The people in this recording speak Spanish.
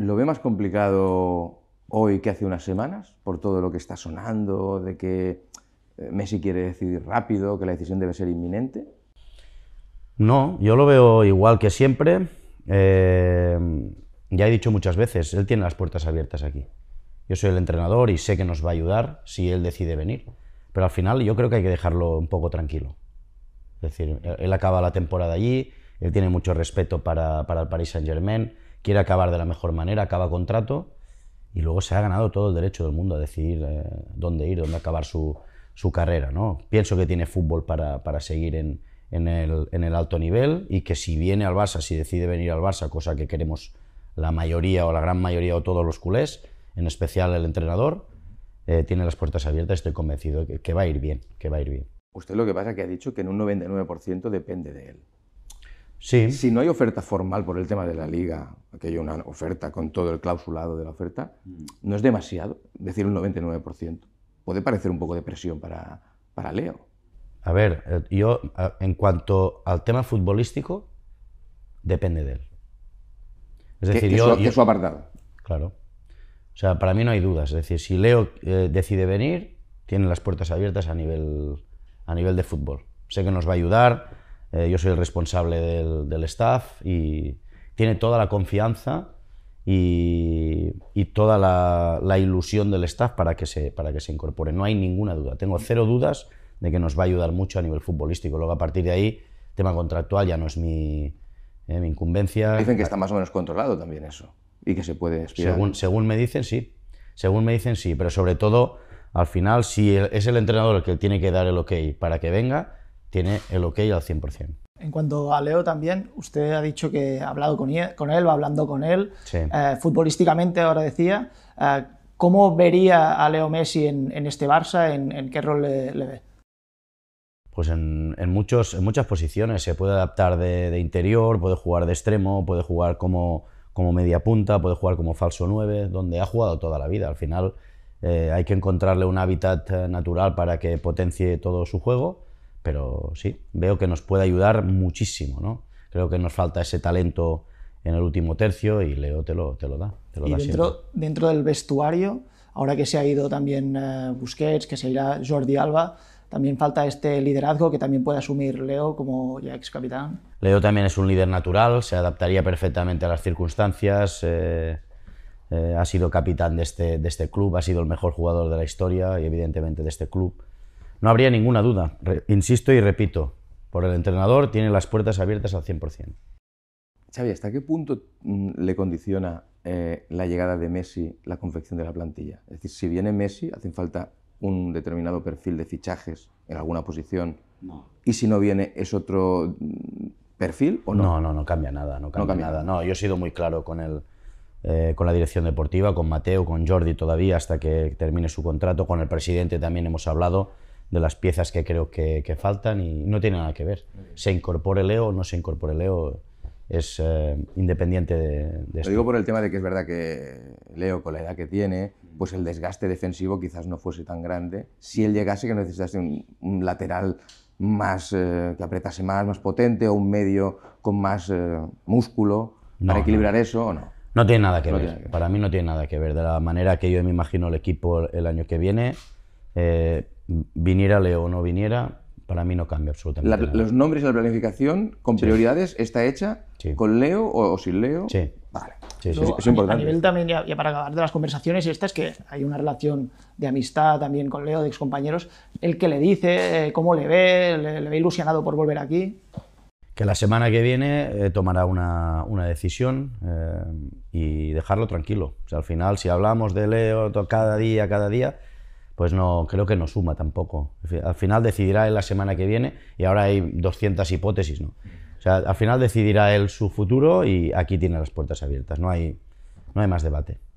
¿Lo ve más complicado hoy que hace unas semanas por todo lo que está sonando, de que eh, Messi quiere decidir rápido, que la decisión debe ser inminente? No, yo lo veo igual que siempre. Eh, ya he dicho muchas veces, él tiene las puertas abiertas aquí. Yo soy el entrenador y sé que nos va a ayudar si él decide venir. Pero al final yo creo que hay que dejarlo un poco tranquilo. Es decir, él acaba la temporada allí, él tiene mucho respeto para, para el Paris Saint-Germain quiere acabar de la mejor manera, acaba contrato y luego se ha ganado todo el derecho del mundo a decidir eh, dónde ir, dónde acabar su, carrera. ¿no? Pienso que tiene fútbol para, seguir en, el, alto nivel y que si viene al Barça, si decide venir al Barça, cosa que queremos la mayoría o la gran mayoría o todos los culés, en especial el entrenador, eh, tiene las puertas abiertas, estoy convencido que, va a ir bien, que va a ir bien. Usted lo que pasa es que ha dicho que en un 99% depende de él. Si no hay oferta formal por el tema de la liga, que hay una oferta con todo el clausulado de la oferta, mm. no es demasiado, decir un 99%. Puede parecer un poco de presión para, para Leo. A ver, eh, yo en cuanto al tema futbolístico, depende de él. Es decir, yo, su, su apartado. Claro. O sea, para mí no hay dudas. Es decir, si Leo eh, decide venir, tiene las puertas abiertas a nivel, a nivel de fútbol. Sé que nos va a ayudar, eh, yo soy el responsable del, staff y tiene toda la confianza y, toda la, ilusión del staff para que, se, para que se incorpore. No hay ninguna duda. Tengo cero dudas de que nos va a ayudar mucho a nivel futbolístico. Luego, a partir de ahí, tema contractual ya no es mi, eh, incumbencia. Dicen que está más o menos controlado también eso y que se puede Según, según me dicen, sí. Según me dicen, sí. Pero sobre todo, al final, si es el entrenador el que tiene que dar el ok para que venga, tiene el ok al 100%. En cuanto a Leo también, usted ha dicho que ha hablado con, él, va hablando con él, eh, futbolísticamente ahora decía. Eh, ¿Cómo vería a Leo Messi en, este Barça? ¿En, qué rol le, ve? Pues en, en muchas posiciones. Se puede adaptar de, interior, puede jugar de extremo, puede jugar como, como media punta, puede jugar como falso 9, donde ha jugado toda la vida. Al final eh, hay que encontrarle un hábitat natural para que potencie todo su juego pero sí, veo que nos puede ayudar muchísimo, ¿no? Creo que nos falta ese talento en el último tercio y Leo te lo, te lo da. Te y dentro, dentro, del vestuario, ahora que se ha ido también eh, Busquets, que se irá Jordi Alba, también falta este liderazgo que también puede asumir Leo como ya ex capitán. Leo también es un líder natural, se adaptaría perfectamente a las circunstancias. Eh, eh, ha sido capitán de este, de este club, ha sido el mejor jugador de la historia y evidentemente de este club no habría ninguna duda, insisto y repito, por el entrenador tiene las puertas abiertas al 100%. Xavi, ¿hasta qué punto mm, le condiciona eh, la llegada de Messi la confección de la plantilla? Es decir, si viene Messi, hacen falta un determinado perfil de fichajes en alguna posición. No. Y si no viene, es otro mm, perfil o no? No, no, no cambia nada, no cambia, nada. No, yo he sido muy claro con el, eh, con la dirección deportiva, con Mateo, con Jordi todavía hasta que termine su contrato, con el presidente también hemos hablado de las piezas que creo que, faltan y no tiene nada que ver. Se incorpore Leo o no se incorpore Leo es eh, independiente de, eso Lo digo por el tema de que es verdad que Leo, con la edad que tiene, mm. pues el desgaste defensivo quizás no fuese tan grande. Si él llegase que necesitase un, lateral más, eh, que apretase más, más potente, o un medio con más eh, músculo, para equilibrar eso o no. No tiene nada que ver. Para mí no tiene nada que ver. De la manera que yo me imagino el equipo el año que viene, eh, viniera Leo o no viniera, para mí no cambia absolutamente Los nombres y la planificación con prioridades está hecha con Leo o, sin Leo. es, importante. A nivel también, ya, para acabar de las conversaciones, esta es que hay una relación de amistad también con Leo, de compañeros El que le dice, eh, cómo le ve, le, ve ilusionado por volver aquí. Que la semana que viene eh, tomará una, decisión y dejarlo tranquilo. al final, si hablamos de Leo cada día, cada día, pues no creo que no suma tampoco. Al final decidirá él la semana que viene y ahora hay 200 hipótesis, ¿no? sea, al final decidirá él su futuro y aquí tiene las puertas abiertas, no hay, no hay más debate.